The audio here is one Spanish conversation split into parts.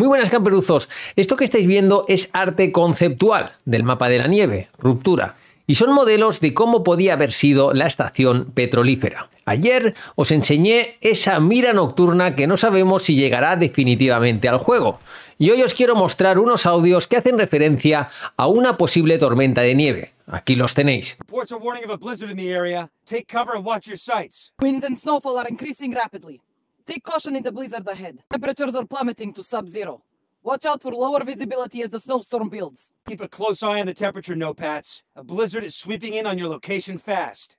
Muy buenas camperuzos, esto que estáis viendo es arte conceptual del mapa de la nieve, ruptura, y son modelos de cómo podía haber sido la estación petrolífera. Ayer os enseñé esa mira nocturna que no sabemos si llegará definitivamente al juego, y hoy os quiero mostrar unos audios que hacen referencia a una posible tormenta de nieve. Aquí los tenéis. Take caution in the blizzard ahead. Temperatures are plummeting to sub-zero. Watch out for lower visibility as snowstorm builds. Keep a close eye on the temperature, A blizzard is sweeping in on your location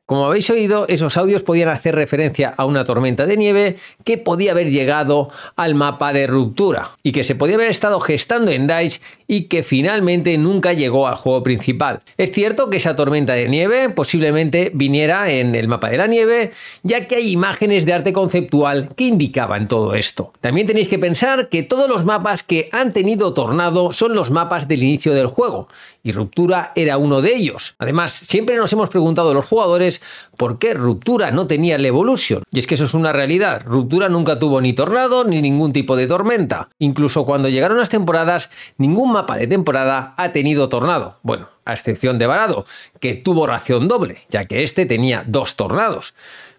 Como habéis oído, esos audios podían hacer referencia a una tormenta de nieve que podía haber llegado al mapa de ruptura y que se podía haber estado gestando en Dice y que finalmente nunca llegó al juego principal. Es cierto que esa tormenta de nieve posiblemente viniera en el mapa de la nieve, ya que hay imágenes de arte conceptual que indicaban todo esto. También tenéis que pensar que todos los mapas que han tenido tornado son los mapas del inicio del juego, y Ruptura era uno de ellos. Además, siempre nos hemos preguntado los jugadores por qué Ruptura no tenía el Evolution, y es que eso es una realidad, Ruptura nunca tuvo ni tornado ni ningún tipo de tormenta. Incluso cuando llegaron las temporadas, ningún mapa de temporada ha tenido tornado. Bueno, a excepción de Varado, que tuvo ración doble, ya que este tenía dos tornados.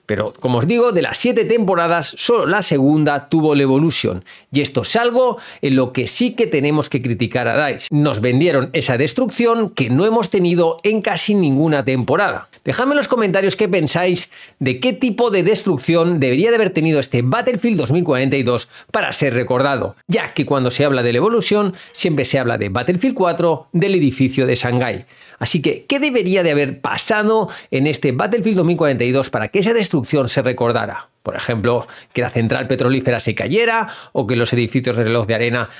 Pero como os digo, de las siete temporadas, solo la segunda tuvo la evolución. Y esto es algo en lo que sí que tenemos que criticar a DICE. Nos vendieron esa destrucción que no hemos tenido en casi ninguna temporada. Dejadme en los comentarios qué pensáis de qué tipo de destrucción debería de haber tenido este Battlefield 2042 para ser recordado, ya que cuando se habla de la evolución siempre se habla de Battlefield 4, del edificio de Shanghai. Así que, ¿qué debería de haber pasado en este Battlefield 2042 para que esa destrucción se recordara? Por ejemplo, que la central petrolífera se cayera o que los edificios de reloj de arena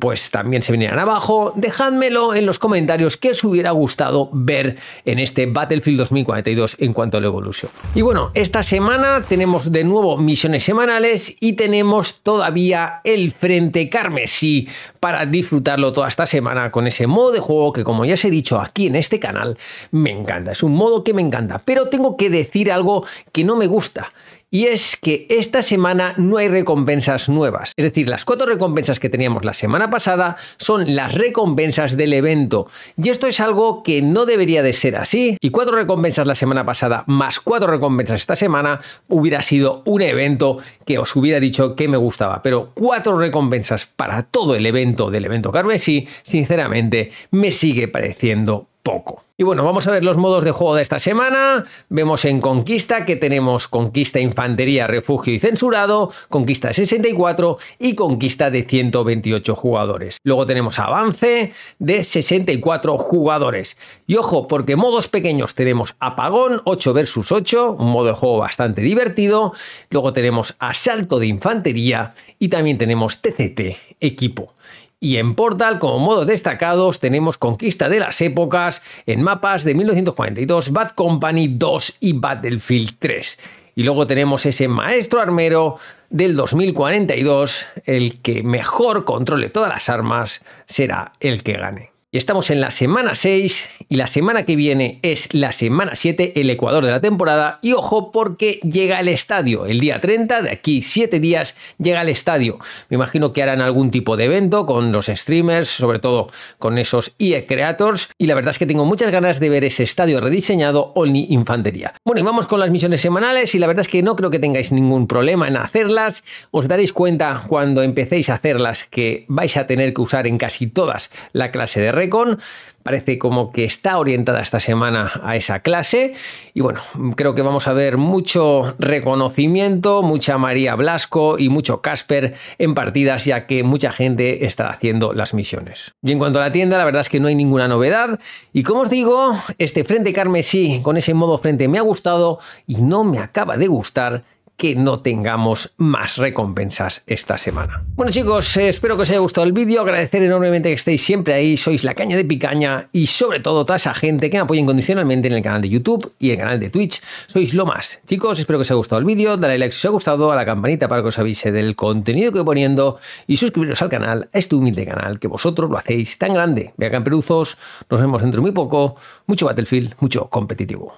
pues también se vinieran abajo. Dejádmelo en los comentarios que os hubiera gustado ver en este Battlefield 2042 en cuanto a la evolución. Y bueno, esta semana tenemos de nuevo misiones semanales y tenemos todavía el Frente Carmesí para disfrutarlo toda esta semana con ese modo de juego que como ya os he dicho aquí en este canal, me encanta. Es un modo que me encanta, pero tengo que decir algo que no me gusta y es que esta semana no hay recompensas nuevas. Es decir, las cuatro recompensas que teníamos la semana pasada son las recompensas del evento. Y esto es algo que no debería de ser así. Y cuatro recompensas la semana pasada más cuatro recompensas esta semana hubiera sido un evento que os hubiera dicho que me gustaba. Pero cuatro recompensas para todo el evento del evento carmesí, sinceramente, me sigue pareciendo poco. Y bueno, vamos a ver los modos de juego de esta semana. Vemos en Conquista que tenemos Conquista Infantería, Refugio y Censurado, Conquista 64 y Conquista de 128 jugadores. Luego tenemos Avance de 64 jugadores. Y ojo, porque modos pequeños tenemos Apagón 8 versus 8, un modo de juego bastante divertido. Luego tenemos Asalto de Infantería y también tenemos TCT Equipo. Y en Portal, como modos destacados, tenemos Conquista de las Épocas en mapas de 1942, Bad Company 2 y Battlefield 3. Y luego tenemos ese maestro armero del 2042, el que mejor controle todas las armas será el que gane. Y estamos en la semana 6 y la semana que viene es la semana 7, el Ecuador de la temporada. Y ojo porque llega el estadio el día 30, de aquí 7 días llega el estadio. Me imagino que harán algún tipo de evento con los streamers, sobre todo con esos IE Creators. Y la verdad es que tengo muchas ganas de ver ese estadio rediseñado Only Infantería. Bueno, y vamos con las misiones semanales y la verdad es que no creo que tengáis ningún problema en hacerlas. Os daréis cuenta cuando empecéis a hacerlas que vais a tener que usar en casi todas la clase de Recon. Parece como que está orientada esta semana a esa clase. Y bueno, creo que vamos a ver mucho reconocimiento, mucha María Blasco y mucho Casper en partidas, ya que mucha gente está haciendo las misiones. Y en cuanto a la tienda, la verdad es que no hay ninguna novedad. Y como os digo, este frente carmesí con ese modo frente me ha gustado y no me acaba de gustar que no tengamos más recompensas esta semana. Bueno chicos, eh, espero que os haya gustado el vídeo, agradecer enormemente que estéis siempre ahí, sois la caña de picaña y sobre todo toda esa gente que me apoya incondicionalmente en el canal de YouTube y el canal de Twitch, sois lo más. Chicos, espero que os haya gustado el vídeo, dale like si os ha gustado, a la campanita para que os avise del contenido que voy poniendo y suscribiros al canal, a este humilde canal que vosotros lo hacéis tan grande. Vea camperuzos, nos vemos dentro de muy poco, mucho Battlefield, mucho competitivo.